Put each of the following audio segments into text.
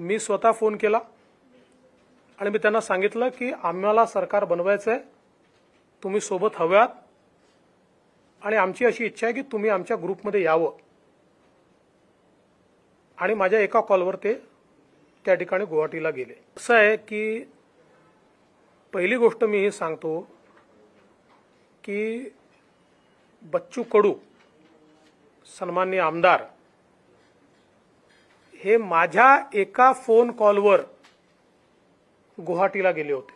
मी स्वतः फोन केला आणि मी त्यांना सांगितलं की आम्हाला सरकार बनवायचं आहे तुम्ही सोबत हव्यात आणि आमची अशी इच्छा आहे की तुम्ही आमच्या ग्रुपमध्ये यावं आणि माझ्या एका कॉलवर ते त्या ठिकाणी गुवाहाटीला गेले असं आहे की पहिली गोष्ट मी सांगतो की बच्चू कडू सन्मान्य आमदार हे माझ्या एका फोन कॉलवर गुवाहाटीला गेले होते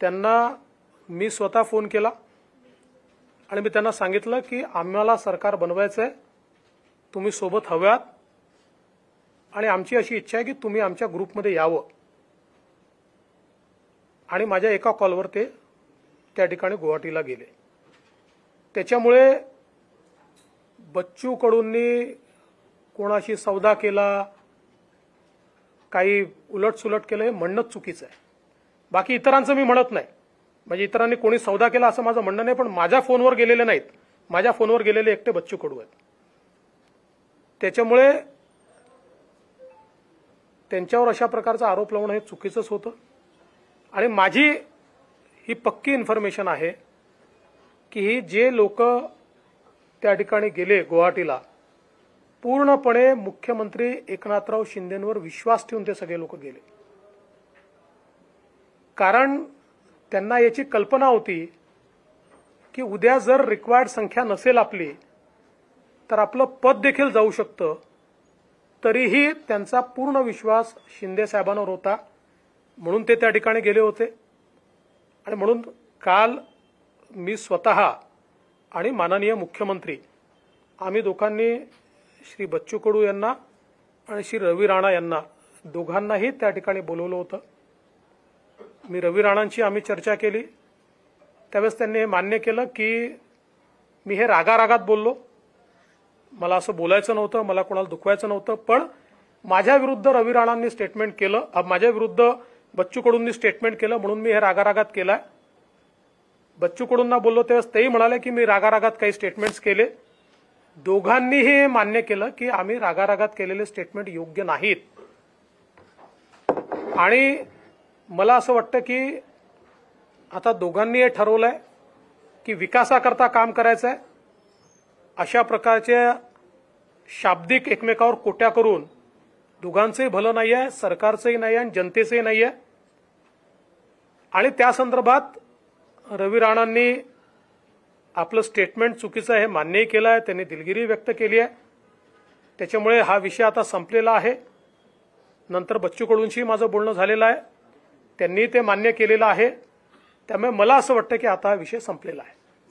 त्यांना मी स्वतः फोन केला आणि मी त्यांना सांगितलं की आम्हाला सरकार बनवायचं आहे तुम्ही सोबत हव्यात आणि आमची अशी इच्छा आहे की तुम्ही आमच्या ग्रुपमध्ये यावं आणि माझ्या एका कॉलवर ते त्या ठिकाणी गुवाहाटीला गेले त्याच्यामुळे बच्चू कडूंनी कोणाशी सौदा केला काही उलटसुलट केलं हे म्हणणंच चुकीचं आहे बाकी इतरांचं मी म्हणत नाही म्हणजे इतरांनी कोणी सौदा केला असं माझं म्हणणं नाही पण माझ्या फोनवर गेलेले नाहीत माझ्या फोनवर गेलेले एकटे बच्चू कडू आहेत त्याच्यामुळे त्यांच्यावर अशा प्रकारचा आरोप लावणं हे चुकीचंच होतं आणि माझी ही पक्की इन्फॉर्मेशन आहे की जे लोक त्या ठिकाणी गेले गुवाहाटीला पूर्णपणे मुख्यमंत्री एकनाथराव शिंदेंवर विश्वास ठेवून ते सगळे लोक गेले कारण त्यांना याची कल्पना होती की उद्या जर रिक्वायर्ड संख्या नसेल आपली तर आपलं पद देखील जाऊ शकतं तरीही त्यांचा पूर्ण विश्वास शिंदे साहेबांवर होता म्हणून ते त्या ठिकाणी गेले होते आणि म्हणून काल मी स्वत आणि माननीय मुख्यमंत्री आम्ही दोघांनी श्री बच्चू कडू यांना आणि श्री रवी राणा यांना दोघांनाही त्या ठिकाणी बोलवलं होतं मी रवी राणांची आम्ही चर्चा केली त्यावेळेस त्यांनी हे मान्य केलं की मी हे रागारागात बोललो मला असं बोलायचं नव्हतं मला कोणाला दुखवायचं नव्हतं पण माझ्याविरुद्ध रवी राणांनी स्टेटमेंट केलं माझ्याविरुद्ध बच्चू कडूंनी स्टेटमेंट केलं म्हणून मी हे रागारागात केलाय बच्चू कडूंना बोललो त्यावेळेस तेही म्हणाले की मी रागारागात काही स्टेटमेंट्स केले दोघांनी हे मान्य केलं की आम्ही रागारागात केलेले स्टेटमेंट योग्य नाहीत आणि मला असं वाटतं की आता दोघांनी हे ठरवलंय की विकासाकरता काम करायचं आहे अशा प्रकारचे शाब्दिक एकमेकावर कोट्या करून दोघांचंही भलं नाही आहे सरकारचंही नाही आहे आणि जनतेचंही नाही आहे आणि त्या संदर्भात रवी राणांनी आपलं स्टेटमेंट चुकीचं हे मान्यही केलं आहे त्यांनी दिलगिरी व्यक्त केली आहे त्याच्यामुळे हा विषय आता संपलेला आहे नंतर बच्चू माझं बोलणं झालेलं आहे त्यांनी ते मान्य केलेलं आहे त्यामुळे मला असं वाटतं की आता हा विषय संपलेला आहे